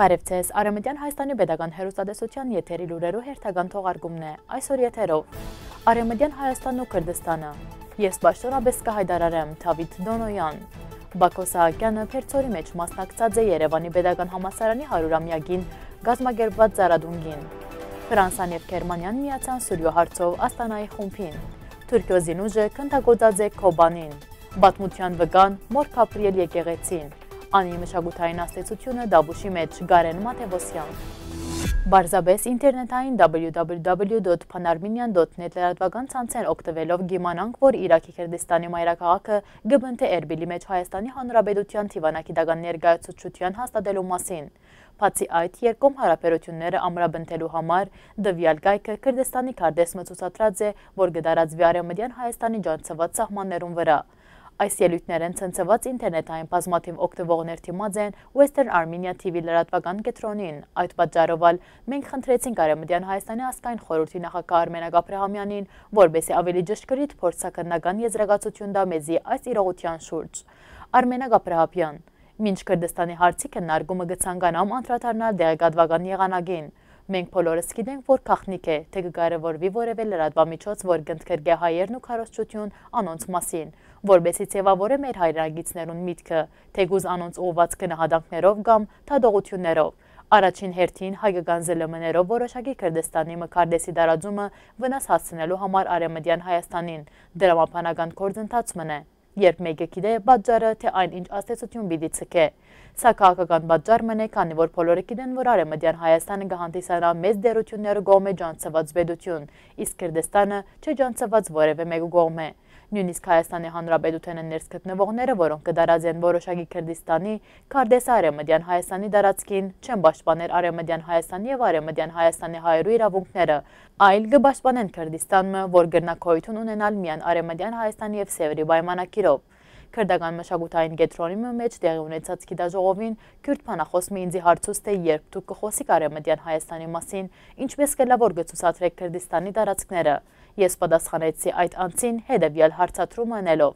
Բարև ձեզ, Արեմտյան Հայաստանի Պետական Հերոստատեսության եթերի լուրերու հերթական թողարկումն է։ Այսօր եթերով Արեմտյան Հայաստանն ու Քրդստանը։ Ես Պաշտոնաբես կհայտարարեմ Թավիթ Դոնոյան։ Բակո Սահակյանը Փերծորի մեջ մասնակցած է Երևանի Պետական Համասարանի 100-ամյակին գազմագերբված ծառադունգին։ Ֆրանսան եւ Գերմանիան միացան Սուրյո հարցով Աստանայի խումբին։ Թուրքիո զինուժը քննարկոծած է Կոբանին։ Բաթմության վկան Մոր Քապրիել եկեղեցին Անի մշակութային աստեցությունը դաբուշի մեջ Գարեն Մաթևոսյան։ Բարձաբես ինտերնետային www.panarmenian.net լրատվական ցանցեն օգտվելով գիմանանք, որ Իրաքի Քրդիստանի մայրաքաղաքը Գբնթե Էրբիլի մեջ Հայաստանի Հանրապետության Թիվանակի դական ներկայացուցչության հաստատելու մասին։ Բացի այդ, երկում հարաբերությունները ամրաբնթելու համար դվյալ կայքը Քրդստանի քարտեզը ցուցադրած է, որ գդարած վիարեմդյան Հայաստանի ջանցված սահմաններուն վրա։ Այս ելույթներ են ցնցված ինտերնետային բազմաթիվ օգտվողներ թիմած են Western Armenia TV լրատվական կենտրոնին։ Այդ պատճառով ալ մենք խնդրեցինք Արևմտյան Հայաստանի ազգային խորհրդի նախագահ Արմեն Ագապրեհամյանին, որբեսի ավելի ճշգրիտ փորձակնական եզրակացություն դա մեզի այս իրողության շուրջ։ Արմեն Ագապրեհապյան Մինչ Քրդստանի հարցի քննարկումը գցանկանամ անդրադառնալ դեղեկատվական եղանակին։ Մենք բոլորս գիտենք, որ փախնիկ է, թե կկարևորվի որևէ լրատվամիջոց, որ կընդգրկե հայերն ու քարոզչություն անոնց մասին, որբեսի ձևավորե մեր հայրագիցներուն միտքը, թեգուզ անոնց ուված գնահատանքներով կամ թադողություններով։ Առաջին հերթին հայկական ԶԼՄ-ներով որոշակի Քրդստանի մկարդեսի դարաձումը վնաս հասցնելու համար Արեմդյան Հայաստանին դրամապանական գործընթացմն է երբ մեկը գիտե պատճառը, թե այն ինչ ազդեցություն պիտի ցկե։ Սա քաղաքական պատճառ մնե, քանի որ բոլորը գիտեն, որ Արևմտյան Հայաստանը կհանդիսանա մեծ դերությունները գողմե ջանցված պետություն, իսկ Քրդստանը չէ ջանցված որևէ մեկու գողմե։ մեկ Նույնիսկ Հայաստանի Հանրապետության են ներս գտնվողները, որոնք կդարած են որոշակի Քրդիստանի, Քարդես Արեմդյան Հայաստանի դարածքին, չեն պաշտպաներ Արեմդյան Հայաստանի եւ Արեմդյան Հայաստանի հայրու իրավունքները, այլ կպաշտպանեն Քրդիստանը, որ գրնակոյություն ունենալ միայն Արեմդյան Հայաստանի եւ Սևրի պայմանակիրով։ Քրդական մշակութային կետրոնի մեջ տեղի ունեցած գիտաժողովին Քուրդ փանախոսը ինձի հարցուստ է երբ դուք կխոսիք Արեմդյան Հայաստանի մասին, ինչպես կլավոր գծուցացրեք Քրդիստանի տարածքները։ Ես պատասխանեցի այդ անցին հետևյալ հարցաթրում անելով.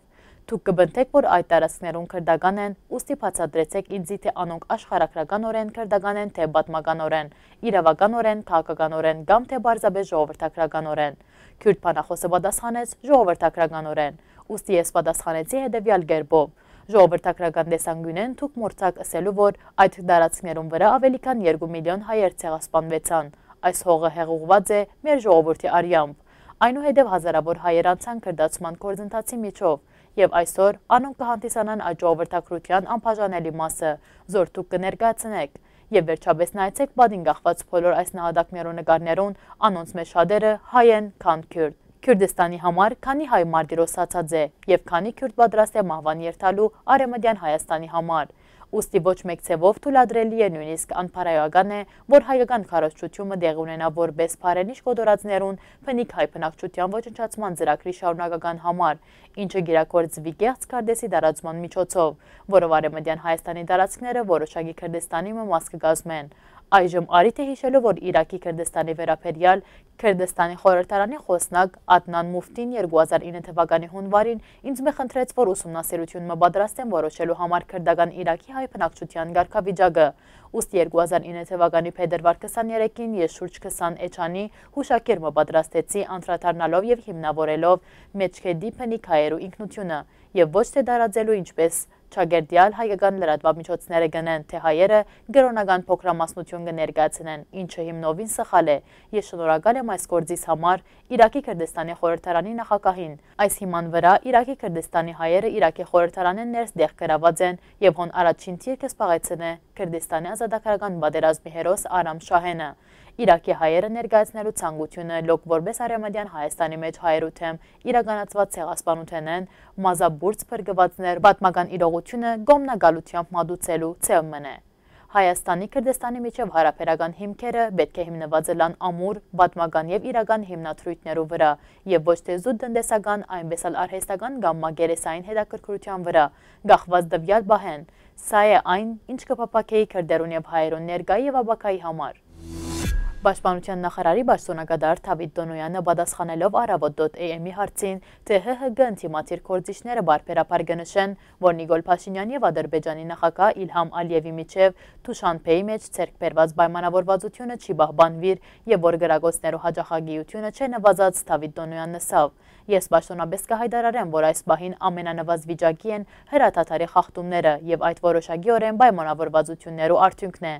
Դուք կբնթեք, որ այդ տարածքներուն քրդական են, ուստի բացատրեցեք ինձի, թե անոնք աշխարհակրականորեն քրդական են, թե պատմականորեն, իրավականորեն, քաղաքականորեն կամ թե բարձաբես ժողովրդակրականորեն։ Քյուրդ բանախոսը պատասխանեց ժողովրդակրականորեն։ Ուստի ես պատասխանեցի հետևյալ գերբով ժողովրդագրական տեսանգյունեն թուք մորցակ ասելու, որ այդ դարացներում վրա ավելի քան 2 միլիոն հայեր ցեղասպանվեցան։ Այս հողը հեղուղված է մեր ժողովրդի արյամբ։ Այնուհետև հազարավոր հայեր անցան քրդացման գործընթացի միջով եւ այսօր անոնք կհանդիսանան այդ ժողովրդակրության անբաժանելի մասը։ Զորտուկ կներկայացնեք եւ վերջապես նայեցեք բադին գահված բոլոր այս նահատակներու նկարներուն, անոնց մեջ շատերը հայ են, քան քուրդ։ Քուրդստանի համար քանի հայ մարդիրոսացած է եւ քանի քուրդ պատրաստ է մահվան երթալու արեմդյան Հայաստանի համար։ Ոստի ոչ մեկ ցևով թույլատրելի է նույնիսկ անփարայական է, որ հայկական քարոզչությունը դեղ ունենա որպես բարենիշ կոտորածներուն փնիկ հայ բնակչության ոչնչացման ծրագրի շարունակական համար, ինչը գերակորձվի կեղծ կարդեսի դարացման միջոցով, որով արեմդյան Հայաստանի տարածքները որոշակի Քրդստանի մաս կգազմեն։ Այժմ արիթ է հիշելու, որ Իրաքի Քրդստանի վերաբերյալ Քրդստանի խորհրդարանի խոսնակ Ադնան Մուֆտին 2009 թվականի հունվարին ինձ մեխնդրեց, որ ուսումնասիրություն մպատրաստեմ որոշելու համար քրդական Իրաքի հայ բնակչության ղարքավիճակը։ Ուստ 2009 թվականի փետրվար 23-ին ես շուրջ 20 էջանի հուշակեր մպատրաստեցի անդրադառնալով եւ հիմնավորելով մեջքեդի փնիկ հայերու ինքնությունը եւ ոչ թե դարաձելու ինչպես Չագերդյալ հայկական լրատվամիջոցները գնեն, թե հայերը գրոնական փոքրամասնություն կներկայացնեն, ինչը հիմնովին սխալ է։ Ես շնորհակալ եմ այս գործից համար Իրաքի Քրդստանի խորհրդարանի նախագահին։ Այս հիման վրա Իրաքի Քրդստանի հայերը Իրաքի խորհրդարանեն ներստեղ գրաված են եւ հոն առաջին թիրքը սպաղեցնե Քրդստանի ազատագրական պատերազմի հերոս Արամ Շահենը։ Իրաքի հայերը ներկայացնելու ցանկությունը լոկ որպես արեմադյան Հայաստանի մեջ հայերութեմ իրականացված ցեղասպանութեն են մազաբուրց փրկվածներ պատմական իրողությունը գոմնագալությամբ մատուցելու ցեղմն է։ Հայաստանի Քրդստանի միջև հարաբերական հիմքերը պետք է հիմնված լան ամուր, պատմական եւ իրական հիմնադրույթներով վրա եւ ոչ թե զուտ դնդեսական, այնպես էլ արհեստական կամ մագերեսային հետաքրքրության վրա, գահված դվյալ բահեն։ Սա է այն, ինչ կփապակեի քրդերուն եւ հայերուն ներկայի եւ ապակայի համար։ Պաշտպանության նախարարի պաշտոնակադար Թավիթ Դոնոյանը պատասխանելով Aravot.am-ի հարցին, թե ՀՀԳ ընդդիմադիր կորցիչները բարբերաբար գնշեն, որ Նիկոլ Փաշինյանի եւ Ադրբեջանի նախագահ Իլհամ Ալիևի միջև Թուշանփեի մեջ ցերկ բերված պայմանավորվածությունը չի բահբանվիր եւ որ գրագոցներու հաջողագիությունը չէ նվազած Թավիթ Դոնոյանն ասավ. Ես պաշտոնապես կհայտարարեմ, որ այս պահին ամենանվազ վիճակի են հրաթաթարի խախտումները եւ այդ որոշակի օրեն պայմանավորվածություններու արդյունքն է։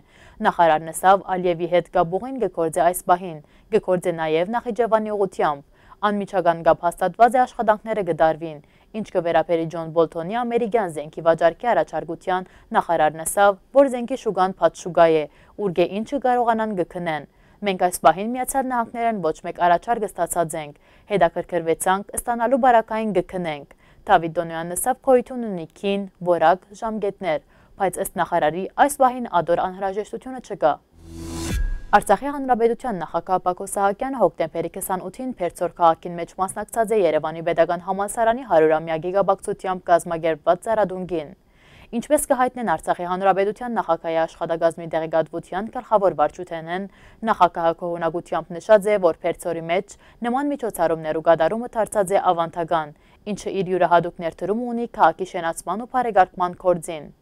Նախարարն ասավ Ալիևի հետ կապողին գ կգործե այս պահին, կգործե նաև Նախիջևանի ուղությամբ։ Անմիջական գապ հաստատված է աշխատանքները գդարվին, ինչ կվերապերի ջոն բոլթոնի ամերիկյան զենքի վաճարքի առաջարգության նախարար նսավ, որ զենքի շուգան պատ շուգայ է, ուրգ է ինչը կարողանան գքնեն։ Մենք այս պահին միացյալ նահանքներն ոչ մեկ առաջարգ ստացած ենք, հետաքրքրվեցանք, ստանալու բարակային գքնենք։ Թավիտ դոնոյան նսավ կոյթուն ունիքին, որակ, ժամգետներ, բայց ըստ նախարարի այս պահին ադոր անհրաժեշտությունը չկա։ Արցախի Հանրապետության նախագահ Պակո Սահակյանը հոկտեմբերի 28-ին Փերծոր քաղաքին մեջ մասնակցած է Երևանի Պետական համալսարանի 100-ամյա գիգաբակցությամբ կազմակերպված ծառադունգին։ Ինչպես կհայտնեն Արցախի Հանրապետության նախագահի աշխատակազմի դեղեկատվության գլխավոր վարչութենեն, նախագահը կողոնակությամբ նշած է, որ Փերծորի մեջ նման միջոցառումներու կատարումը դարձած է ավանդական, ինչը իր յուրահատուկ ներդրում ունի քաղաքի շենացման ու բարեգարկման կորձին։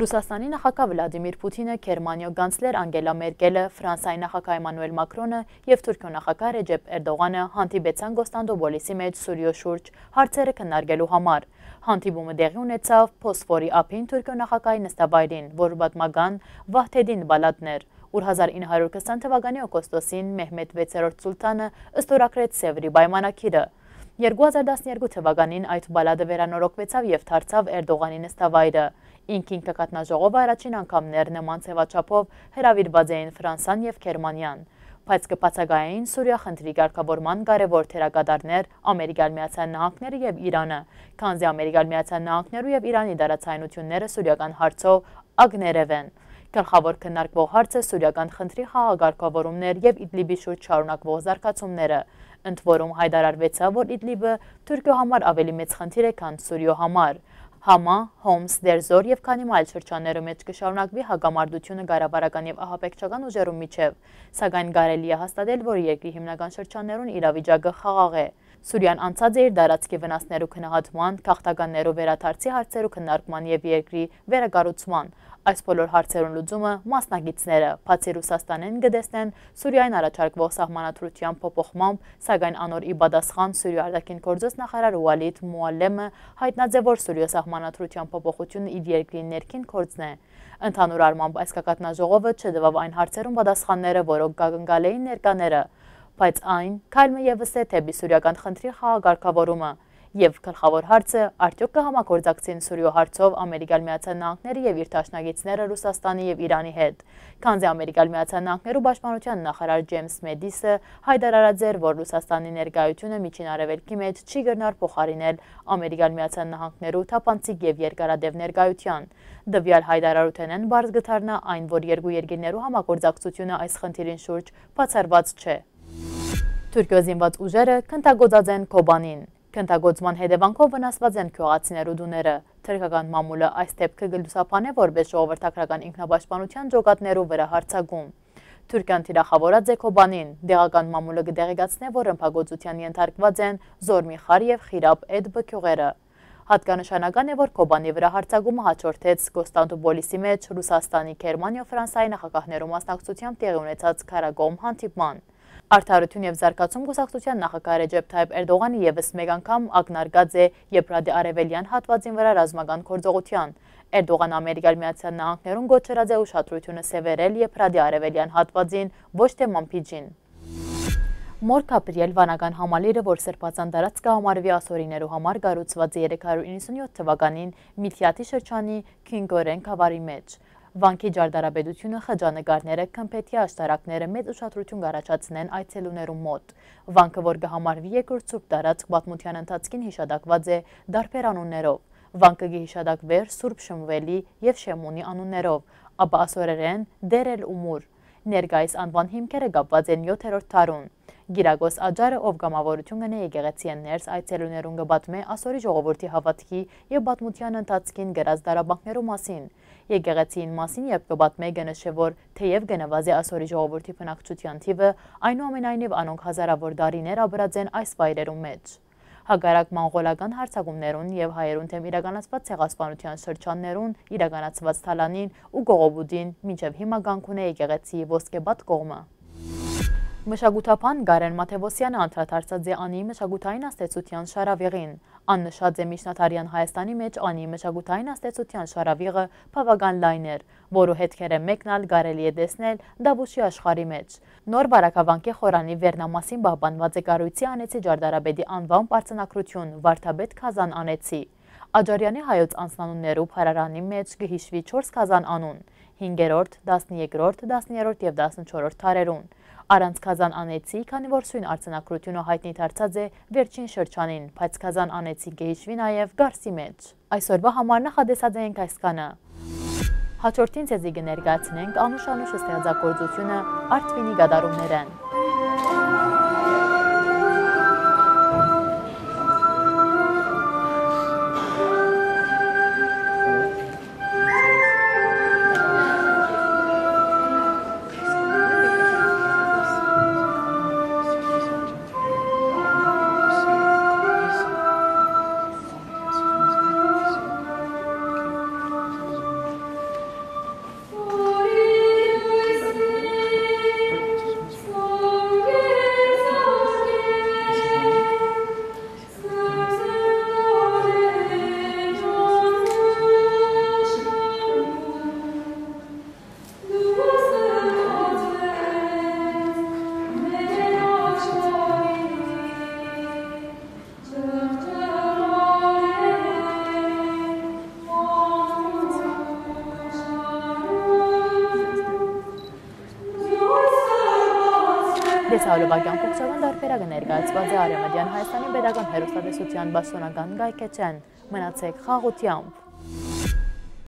Ռուսաստանի նախագահ Վլադիմիր Պուտինը, Գերմանիա կանցլեր Անգելա Մերկելը, Ֆրանսիայի նախագահ Էմանուել Մակրոնը եւ Թուրքիո նախագահ Ռեջեփ Էրդողանը հանդիպեցան Գոստանդոբոլիսի մեջ Սուրիո շուրջ հարցերը քննարկելու համար։ Հանդիպումը տեղի ունեցավ Փոսֆորի ափին Թուրքիո նախագահի նստավայրին, որ պատմական Վահդեդին Բալատներ ուր 1920 թվականի օգոստոսին Մեհմեդ 6-րդ սուլտանը ըստորակրեց Սևրի պայմանագիրը։ 2012 թվականին այդ բալադը վերանորոգվեցավ և թարցավ Էրդողանի նստավայրը։ Ինքինքը կատնաժողով առաջին անգամներ նման ծևաչապով հրավիրված էին Վրանսան և Քերմանյան, բայց կպացագային Սուրյա խնդրի գարկավորման կարևոր թերակադարներ Ամերիկալ միացան նահանքները և Իրանը, կանզի Ամերիկալ միացան նահանքներու և Իրանի դարացայնությունները Սուրյական հարցով ագներև են։ Գլխավոր քննարկվող հարցը սուրիական խնդրի խաղակարգավորումներ եւ Իդլիբի շուրջ շարունակվող զարգացումները։ Ընդ որում հայտարարվեցավ, որ Իդլիբը Թուրքիո համար ավելի մեծ խնդիր է, քան Սուրիո համար։ Համա, Հոմս, Դերզոր եւ քանի այլ շրջաններում մեջ կշարունակվի հագամարդությունը գարավարական եւ ահապեկչական ուժերու միջև, սակայն կարելի է հաստատել, որ երկրի հիմնական շրջաններուն իրավիճակը խաղաղ է։ Սուրյան անցած է իր դարածքի վնասներու քննահատման, քաղաքականներու վերաթարցի հարցերու քննարկման եւ երկրի վերակառուցման, Այս բոլոր հարցերուն լուծումը մասնագիտները բացի Ռուսաստանին գտեսնեն Սուրիային առաջարկվող սահմանադրության փոփոխմամբ, սակայն անոր ի պատասխան Սուրիա արտաքին գործոս նախարար Ուալիդ Մուալեմը հայտնաձե որ Սուրիա սահմանադրության փոփոխությունը իր երկրի ներքին գործն է։ Ընդհանուր առմամբ այս կակատնաժողովը չդվավ այն հարցերուն պատասխանները, որոնք կագնգալ էին ներկաները, բայց այն քայլը եւս է թեպի սուրիական խնդրի խաղակարգավորումը։ Եվ գլխավոր հարցը արդյոք կհամագործակցին Սուրյո հարցով Ամերիկյան Միացյալ Նահանգները եւ իր դաշնակիցները Ռուսաստանի եւ Իրանի հետ։ Քանզի Ամերիկյան Միացյալ Նահանգներու Պաշտպանության նախարար Ջեյմս Մեդիսը հայտարարած էր, որ Ռուսաստանի ներկայությունը Միջին Արևելքի մեջ չի գտնար փոխարինել Ամերիկյան Միացյալ Նահանգներու թափանցիկ եւ երկարադև ներկայության։ Դվյալ հայտարարութեն են բարձ գտարնա այն, որ երկու երկիներու համագործակցությունը այս խնդիրին շուրջ բացառված չէ։ Թուրքիո զինված ուժերը քննագոծած են Կոբանին։ Կնդագործման հետևանքով վնասված են կյողացիներու դուները։ Թրկական մամուլը այս տեպքը գլուսապան է որպես ժողովրդակրական ինքնաբաշպանության ջոգատներու վրա հարցագում։ Թուրկյան թիրախավորած է Քոբանին, դեղական մամուլը գդեղեկացն է, որ ըմպագործության ենթարկված են զորմի խար և խիրապ էդ բկյուղերը։ Հատկանշանական է, որ Քոբանի վրա հարցագումը հաջորդեց Կոստանդուպոլիսի մեջ Ռուսաստանի, Գերմանիա, Ֆրանսիայի նախագահներու մասնակցությամբ տեղի ունեցած քարակոմ հանդիպման։ Արդարություն և զարկացում գուսակցության նախակար Ռեջեփ Թայպ Էրդողանը եւս մեկ անգամ ակնարկած է Եփրադի Արևելյան հատվածին վրա ռազմական գործողության։ Էրդողան Ամերիկայի Միացյալ Նահանգներուն գոչրած է ուշադրությունը սևեռել Եփրադի Արևելյան հատվածին, ոչ թե Մամփիջին։ Մոր Կապրիել վանական համալիրը, որ սրբացան տարած կհամարվի ասորիներու համար գարուցված 397 թվականին Միլքիաթի շրջանի Քինգորեն կավարի մեջ։ Վանքի ջարդարաբեդությունը խճանկարները կմպետի աշտարակները մեծ ուշատրություն գարաչացնեն այցելուներու մոտ։ Վանքը, որ գհամարվի եկրտ Սուրբ տարածք պատմության ընթացքին հիշադակված է դարբեր անուններով։ Վանքը գիհիշադակվեր Սուրբ Շմվելի և Շեմունի անուններով, ապա ասորերեն դեր էլ ումուր։ Ներգայիս անվան հիմքերը գապված են 7-րդ թարուն։ Գիրագոս աջարը, ով գամավորություն գնե եկեղեցի են ներս այցելուներուն գբատմե ասորի ժողովորդի հավատքի և բատմության ընթացքին գրած դարաբանքներու մասին։ Եկեղեցին մասին, երբ գբատմե գնշե, որ թեև գնվազի ասորի ժողովորդի փնակչության թիվը, այնուամենայնիվ անոնք հազարավոր դարիներ աբրած են այս վայրերում մեջ։ Հագարակ մանգոլական հարցակումներուն և հայերուն թեմ իրականացված ցեղասպանության շրջաններուն, իրականացված թալանին ու գողոբուդին մինչև հիմա գանքուն է եկեղեցի ոսկեբատ կողմը։ Մշագութապան գարեն Մաթևոսյանը անդրադարձած է անի մշագութային աստեցության շարավիղին։ Աննշած է Միշնաթարյան Հայաստանի մեջ անի մշագութային աստեցության շարավիղը բավական լայն էր, որը հետքերը մեկնալ կարելի է տեսնել Դավուշի աշխարի մեջ։ Նոր բարակավանքի խորանի վերնամասին բաբանված է կառույցի անեցի Ջարդարաբեդի անվան բարձնակրություն Վարդապետ Քազան անեցի։ Աջարյանի հայոց անձնանուններով Հարարանի մեջ գհիշվի 4 Քազան անուն։ 5-րդ, 13-րդ, 13-րդ եւ 14-րդ թարերուն։ Առանց Կազան անեցի, քանի որ սույն արձանակրությունը հայտնի դարձած է վերջին շրջանին, բայց Կազան անեցի գեհիջվի նաեւ Գարսի մեջ։ Այսօրվա համար նախադեսած ենք այս կանը։ Հաջորդին ցեզի կներկայացնենք անուշանուշ ստեղծագործությունը Արտվինի գդարումներն։ Հովհաննես Հարովակյան փոքրական դարբերակը ներկայացված է Արևմտյան Հայաստանի Պետական Հերոստատեսության Բասոնական Գայքեչյան։ Մնացեք խաղությամբ։